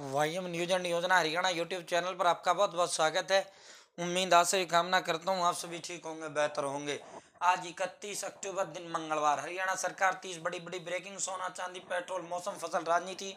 वाईएम news and योजना Haryana YouTube channel पर आपका बहुत बहुत स्वागत है उम्मीद आज से कामना करता हूँ आप सभी ठीक होंगे बेहतर होंगे आज इकतीस अक्टूबर दिन मंगलवार हरियाणा सरकार तीस बड़ी बड़ी ब्रेकिंग सोना चांदी पेट्रोल मौसम फसल राजनीति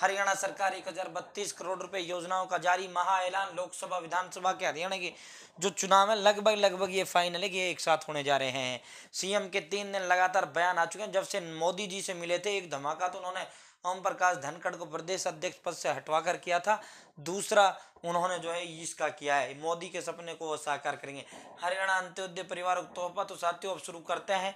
हरियाणा सरकार एक हज़ार बत्तीस करोड़ रुपए योजनाओं का जारी महा ऐलान लोकसभा विधानसभा के हरियाणा के जो चुनाव है लगभग लगभग ये फाइनल है ये एक साथ होने जा रहे हैं सीएम के तीन दिन लगातार बयान आ चुके हैं जब से मोदी जी से मिले थे एक धमाका तो उन्होंने ओम प्रकाश धनखड़ को प्रदेश अध्यक्ष पद से हटवाकर किया था दूसरा उन्होंने जो है इसका किया है मोदी के सपने को वो साकार करेंगे हरियाणा अंत्योदय परिवार तोहफा तो साथियों अब शुरू करते हैं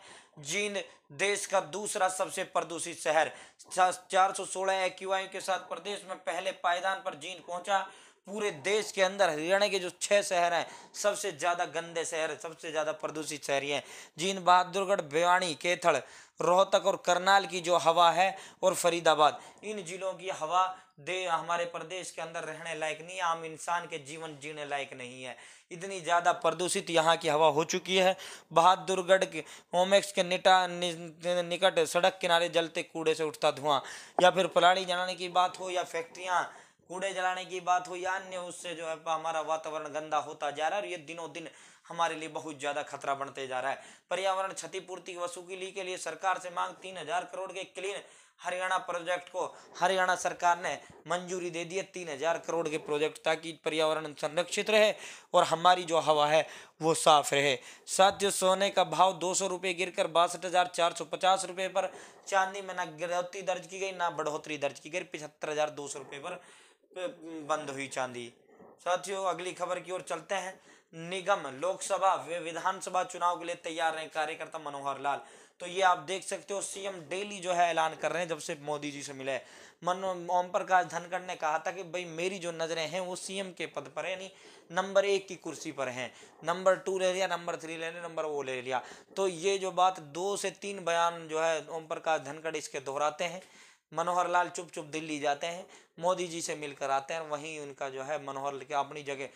जींद देश का दूसरा सबसे प्रदूषित शहर चार सौ सोलह के साथ प्रदेश में पहले पायदान पर जींद पहुंचा पूरे देश के अंदर हरियाणा के जो छः शहर हैं सबसे ज़्यादा गंदे शहर सबसे ज़्यादा प्रदूषित शहर हैं जीन बहादुरगढ़ भिवाणी केथड़ रोहतक और करनाल की जो हवा है और फरीदाबाद इन जिलों की हवा दे हमारे प्रदेश के अंदर रहने लायक नहीं है आम इंसान के जीवन जीने लायक नहीं है इतनी ज़्यादा प्रदूषित यहाँ की हवा हो चुकी है बहादुरगढ़ के होमेक्स के निटा नि, निकट सड़क किनारे जलते कूड़े से उठता धुआं या फिर पलाड़ी जलाने की बात हो या फैक्ट्रियाँ कूड़े जलाने की बात हो या अन्य उससे जो है हमारा वातावरण गंदा होता जा रहा है और ये दिनों दिन हमारे लिए बहुत ज़्यादा खतरा बनते जा रहा है पर्यावरण क्षतिपूर्ति वसूली के लिए सरकार से मांग तीन हजार करोड़ के क्लीन हरियाणा प्रोजेक्ट को हरियाणा सरकार ने मंजूरी दे दी है तीन हजार करोड़ के प्रोजेक्ट ताकि पर्यावरण संरक्षित रहे और हमारी जो हवा है वो साफ रहे साथ जो सोने का भाव दो सौ रुपये गिर कर बासठ हजार चार सौ पचास रुपये पर चांदी में ना गिरौती दर्ज की गई ना बढ़ोतरी दर्ज की गई पिछहत्तर हजार दो सौ रुपये पर बंद हुई चांदी साथियों अगली खबर की ओर चलते हैं निगम लोकसभा विधानसभा चुनाव के लिए तैयार रहे कार्यकर्ता मनोहर लाल तो ये आप देख सकते हो सीएम डेली जो है ऐलान कर रहे हैं जब से मोदी जी से मिले मन ओम प्रकाश धनखड़ ने कहा था कि भाई मेरी जो नज़रें हैं वो सीएम के पद पर है यानी नंबर एक की कुर्सी पर हैं नंबर टू ले लिया नंबर थ्री ले लिया नंबर वो ले लिया तो ये जो बात दो से तीन बयान जो है ओम प्रकाश धनखड़ इसके दोहराते हैं मनोहर लाल चुप चुप दिल्ली जाते हैं मोदी जी से मिलकर आते हैं वहीं उनका जो है मनोहर लेके अपनी जगह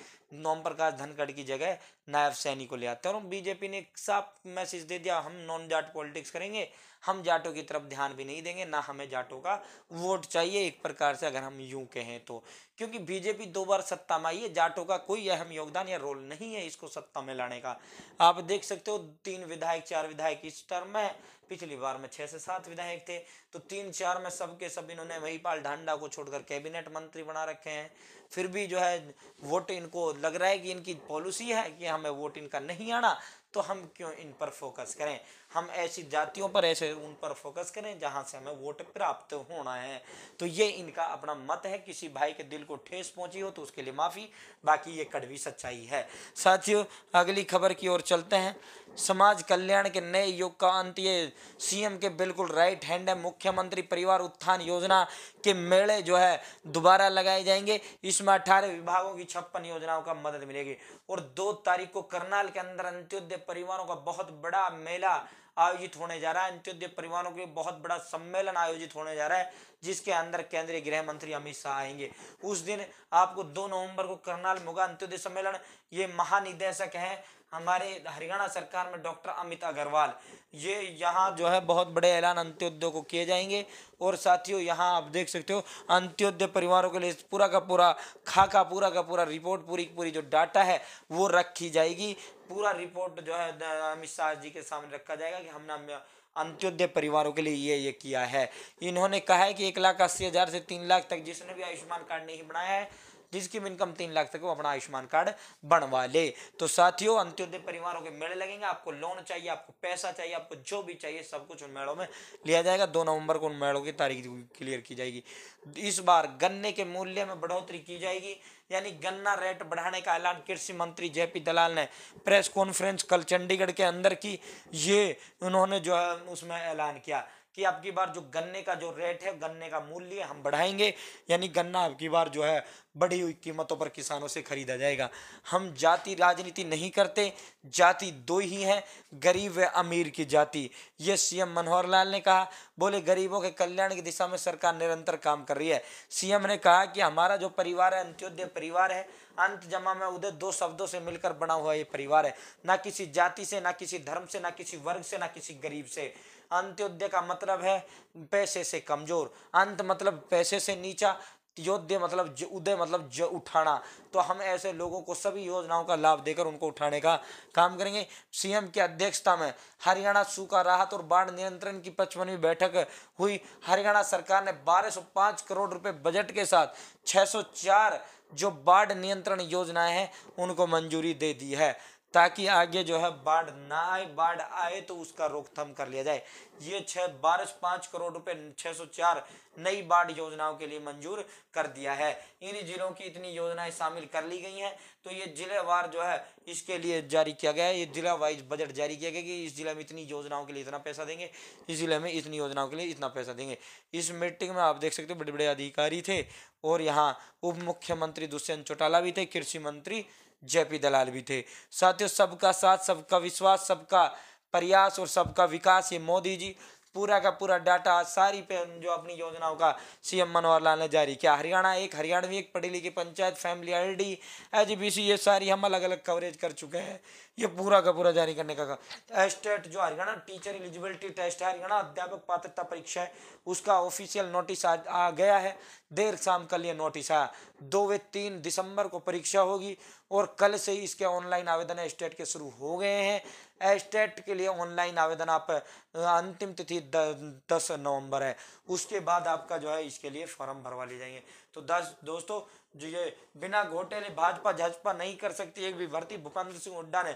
नोम प्रकाश धनखड़ की जगह नायब सैनी को ले आते हैं और बीजेपी ने एक साफ मैसेज दे दिया हम नॉन जाट पॉलिटिक्स करेंगे हम जाटों की तरफ ध्यान भी नहीं देंगे ना हमें जाटों का वोट चाहिए एक प्रकार से अगर हम यूं कहें तो क्योंकि बीजेपी दो बार सत्ता में आई है जाटों का कोई अहम योगदान या रोल नहीं है इसको सत्ता में लाने का आप देख सकते हो तीन विधायक चार विधायक इस टर्म में पिछली बार में छह से सात विधायक थे तो तीन चार में सबके सब इन्होंने वही पाल ढांडा को छोड़ करके कैबिनेट मंत्री बना रखे हैं फिर भी जो है वोट इनको लग रहा है कि इनकी पॉलिसी है कि हमें वोट इनका नहीं आना तो हम क्यों इन पर फोकस करें हम ऐसी जातियों पर ऐसे उन पर फोकस करें जहाँ से हमें वोट प्राप्त होना है तो ये इनका अपना मत है किसी भाई के दिल को ठेस पहुंची हो तो उसके लिए माफ़ी बाकी ये कड़वी सच्चाई है साथियों अगली खबर की ओर चलते हैं समाज कल्याण के नए युग का अंत ये सीएम के बिल्कुल राइट हैंड है मुख्यमंत्री परिवार उत्थान योजना के मेले जो है दोबारा लगाए जाएंगे इसमें अठारह विभागों की छप्पन योजनाओं का मदद मिलेगी और दो तारीख को करनाल के अंदर अंत्योदय परिवारों का बहुत बड़ा मेला आयोजित होने जा रहा है अंत्योदय परिवारों के बहुत बड़ा सम्मेलन आयोजित होने जा रहा है जिसके अंदर केंद्रीय गृह मंत्री अमित शाह आएंगे उस दिन आपको दो नवंबर को करनाल में होगा अंत्योदय सम्मेलन ये महानिदेशक हैं हमारे हरियाणा सरकार में डॉक्टर अमित अग्रवाल ये यहाँ जो है बहुत बड़े ऐलान अंत्योदय को किए जाएंगे और साथियों यहाँ आप देख सकते हो अंत्योदय परिवारों के लिए पूरा का पूरा खाका पूरा का पूरा रिपोर्ट पूरी पूरी जो डाटा है वो रखी जाएगी पूरा रिपोर्ट जो है अमित शाह जी के सामने रखा जाएगा कि हमने अंत्योदय परिवारों के लिए ये ये किया है इन्होंने कहा है कि एक लाख अस्सी हज़ार से तीन लाख तक जिसने भी आयुष्मान कार्ड नहीं बनाया है जिसकी भी इनकम तीन लाख तक वो अपना आयुष्मान कार्ड बनवा ले तो साथियों अंत्योदय परिवारों के मेले लगेंगे आपको लोन चाहिए आपको पैसा चाहिए आपको जो भी चाहिए सब कुछ उन मेड़ों में लिया जाएगा दो नवंबर को उन मेड़ों की तारीख क्लियर की जाएगी इस बार गन्ने के मूल्य में बढ़ोतरी की जाएगी यानी गन्ना रेट बढ़ाने का ऐलान कृषि मंत्री जेपी दलाल ने प्रेस कॉन्फ्रेंस कल चंडीगढ़ के अंदर की ये उन्होंने जो है उसमें ऐलान किया कि आपकी बार जो गन्ने का जो रेट है गन्ने का मूल्य हम बढ़ाएंगे यानी गन्ना आपकी बार जो है बढ़ी हुई कीमतों पर किसानों से खरीदा जाएगा हम जाति राजनीति नहीं करते जाति दो ही है गरीब व अमीर की जाति ये सीएम मनोहर लाल ने कहा बोले गरीबों के कल्याण की दिशा में सरकार निरंतर काम कर रही है सीएम ने कहा कि हमारा जो परिवार है अंत्योदय परिवार है अंत जमा में उदय दो शब्दों से मिलकर बना हुआ ये परिवार है ना किसी जाति से ना किसी धर्म से ना किसी वर्ग से ना किसी गरीब से अंत्योदय का मतलब है पैसे से कमजोर अंत मतलब पैसे से नीचा योद्य मतलब उदय मतलब ज उठाना तो हम ऐसे लोगों को सभी योजनाओं का लाभ देकर उनको उठाने का काम करेंगे सीएम की अध्यक्षता में हरियाणा सूखा राहत और बाढ़ नियंत्रण की पचपनवीं बैठक हुई हरियाणा सरकार ने 1205 करोड़ रुपए बजट के साथ 604 जो बाढ़ नियंत्रण योजनाएं हैं उनको मंजूरी दे दी है ताकि आगे जो है बाढ़ ना आए बाढ़ आए तो उसका रोकथाम कर लिया जाए ये छः बारह पाँच करोड़ रुपए 604 नई बाढ़ योजनाओं के लिए मंजूर कर दिया है इन जिलों की इतनी योजनाएं शामिल कर ली गई हैं तो ये जिलेवार जो है इसके लिए जारी किया गया है ये जिला वाइज बजट जारी किया गया कि इस जिले में इतनी योजनाओं के लिए इतना पैसा देंगे इस जिले में इतनी योजनाओं के लिए इतना पैसा देंगे इस मीटिंग में आप देख सकते हो बड़े बड़े अधिकारी थे और यहाँ उप मुख्यमंत्री दुष्यंत चौटाला भी थे कृषि मंत्री जेपी दलाल भी थे साथियों सबका साथ सबका विश्वास सबका प्रयास और सबका विकास ये मोदी जी पूरा का पूरा डाटा सारी पे जो अपनी योजनाओं का सीएम मनोहर लाल ने जारी किया हरियाणा एक हरियाणवी एक पढ़ी लिखी पंचायत फैमिली एल डी ये सारी हम अलग अलग कवरेज कर चुके हैं ये पूरा का पूरा जारी करने का एस्टेट जो हरियाणा टीचर एलिजिबिलिटी टेस्ट है हरियाणा अध्यापक पात्रता परीक्षा है उसका ऑफिशियल नोटिस आ, आ गया है देर शाम कल ये नोटिस आया दो वे तीन दिसंबर को परीक्षा होगी और कल से ही इसके ऑनलाइन आवेदन स्टेट के शुरू हो गए हैं एस्टेट के लिए ऑनलाइन आवेदन आप अंतिम तिथि दस नवंबर है उसके बाद आपका जो है इसके लिए फॉर्म भरवा लिए जाएंगे तो दस दोस्तों जो ये बिना घोटेले भाजपा भाजपा नहीं कर सकती एक भी भर्ती भूपेंद्र सिंह हुड्डा ने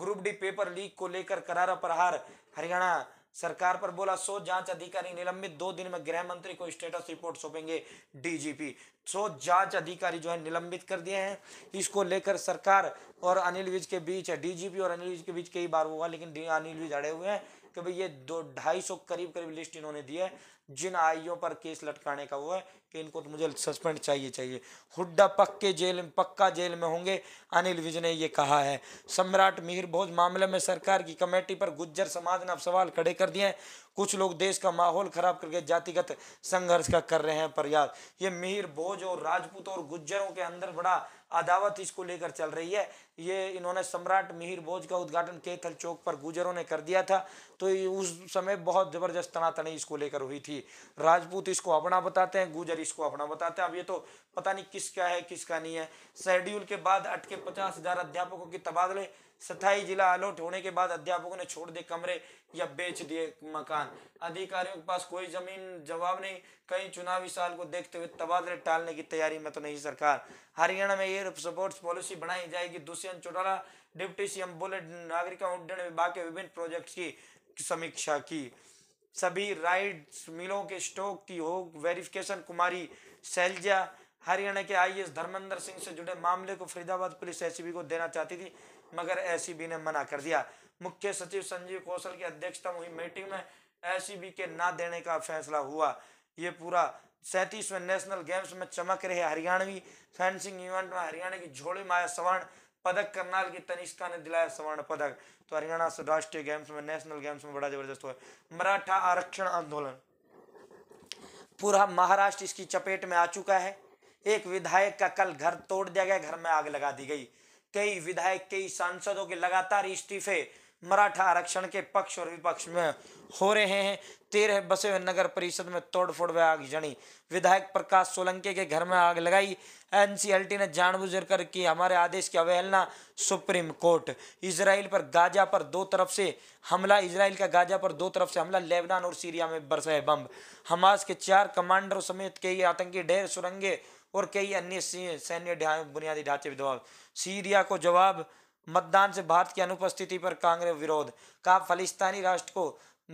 ग्रुप डी पेपर लीक को लेकर करारा प्रहार हरियाणा सरकार पर बोला सो जांच अधिकारी निलंबित दो दिन में गृह मंत्री को स्टेटस रिपोर्ट सौंपेंगे डीजीपी सो जांच अधिकारी जो है निलंबित कर दिए हैं इसको लेकर सरकार और अनिल विज के बीच डीजीपी और अनिल विज के बीच कई बार हुआ लेकिन अनिल विज अड़े हुए हैं कि भाई ये दो ढाई सौ करीब करीब लिस्ट इन्होंने दी है जिन आईओ पर केस लटकाने का वो है कि इनको तो मुझे सस्पेंड चाहिए चाहिए हुड्डा पक्के जेल में पक्का जेल में होंगे अनिल विज ने ये कहा है सम्राट मिहिर भोज मामले में सरकार की कमेटी पर गुज्जर समाज ने अब सवाल खड़े कर दिए हैं कुछ लोग देश का माहौल खराब करके जातिगत संघर्ष का कर रहे हैं प्रयास ये मिहिर भोज और राजपूत और गुज्जरों के अंदर बड़ा अदावत इसको लेकर चल रही है ये इन्होंने सम्राट मिहिर भोज का उद्घाटन केथल चौक पर गुजरों ने कर दिया था तो उस समय बहुत ज़बरदस्त तनातनी इसको लेकर हुई थी राजपूत इसको अपना बताते हैं गुजर इसको अपना बताते हैं अब ये तो पता नहीं किसका है किसका नहीं है शेड्यूल के बाद अटके पचास हज़ार अध्यापकों के तबादले स्थायी जिला अलॉट होने के बाद अध्यापकों ने छोड़ दिए कमरे या बेच दिए मकान अधिकारियों के पास कोई जमीन जवाब नहीं कई चुनावी साल को देखते हुए तबादले टालने की तैयारी में तो नहीं सरकार हरियाणा में एयर सपोर्ट पॉलिसी बनाई जाएगी दुष्यंत चौटाला डिप्टी सीएम बोले नागरिक उड्डयन विभाग के विभिन्न प्रोजेक्ट की समीक्षा की सभी राइड्स मिलों के स्टॉक की हो वेरिफिकेशन कुमारी सैलजा हरियाणा के एस धर्मेंद्र सिंह से जुड़े मामले को फरीदाबाद पुलिस एसीबी e को देना चाहती थी मगर एसीबी e ने मना कर दिया मुख्य सचिव संजीव कौशल की अध्यक्षता हुई मीटिंग में एसीबी e के ना देने का फैसला हुआ ये पूरा सैंतीसवें नेशनल गेम्स में चमक रहे हरियाणवी फेंसिंग इवेंट में हरियाणा की झोली माया सवर्ण पदक करनाल की तनिष्का ने दिलाया स्वर्ण पदक तो हरियाणा से राष्ट्रीय गेम्स में नेशनल गेम्स में बड़ा जबरदस्त हुआ मराठा आरक्षण आंदोलन पूरा महाराष्ट्र इसकी चपेट में आ चुका है एक विधायक का कल घर तोड़ दिया गया घर में आग लगा दी गई कई विधायक कई सांसदों के लगातार इस्तीफे मराठा आरक्षण के पक्ष और विपक्ष में हो रहे हैं तेरह बसे हुए नगर परिषद में तोड़फोड़ व जड़ी विधायक प्रकाश सोलंके के घर में आग लगाई एनसीएलटी ने जानबूझकर की हमारे आदेश की अवहेलना सुप्रीम कोर्ट इसराइल पर गाजा पर दो तरफ से हमला इसराइल का गाजा पर दो तरफ से हमला लेबनान और सीरिया में बरसे बम हमास के चार कमांडरों समेत कई आतंकी ढेर सुरंगे और कई अन्य सैन्य बुनियादी ढांचे विधवा सीरिया को जवाब मतदान से भारत की अनुपस्थिति पर कांग्रेस विरोध कहा फलिस्तानी राष्ट्र को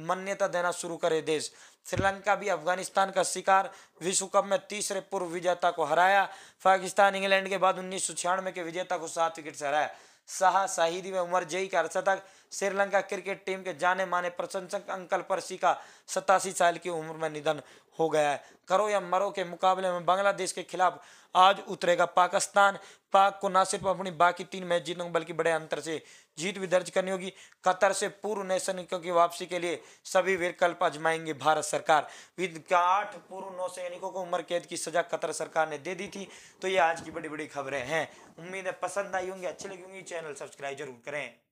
मान्यता देना शुरू करे देश श्रीलंका भी अफगानिस्तान का शिकार विश्व कप में तीसरे पूर्व विजेता को हराया पाकिस्तान इंग्लैंड के बाद उन्नीस के विजेता को सात विकेट से हराया शाह शाहिदी में उमर जई का अर्थ तक श्रीलंका क्रिकेट टीम के जाने माने प्रशंसक अंकल परसी का सतासी साल की उम्र में निधन हो गया है करो या मरो के मुकाबले में बांग्लादेश के खिलाफ आज उतरेगा पाकिस्तान पाक को न सिर्फ अपनी बाकी तीन मैच जीतने बल्कि बड़े अंतर से जीत भी दर्ज करनी होगी कतर से पूर्व नौसैनिकों की वापसी के लिए सभी विकल्प आजमाएंगे भारत सरकार विद आठ पूर्व नौसैनिकों को उम्र कैद की सजा कतर सरकार ने दे दी थी तो ये आज की बड़ी बड़ी खबरें हैं उम्मीद है पसंद आई होंगी अच्छी लगी होंगी चैनल सब्सक्राइब जरूर करें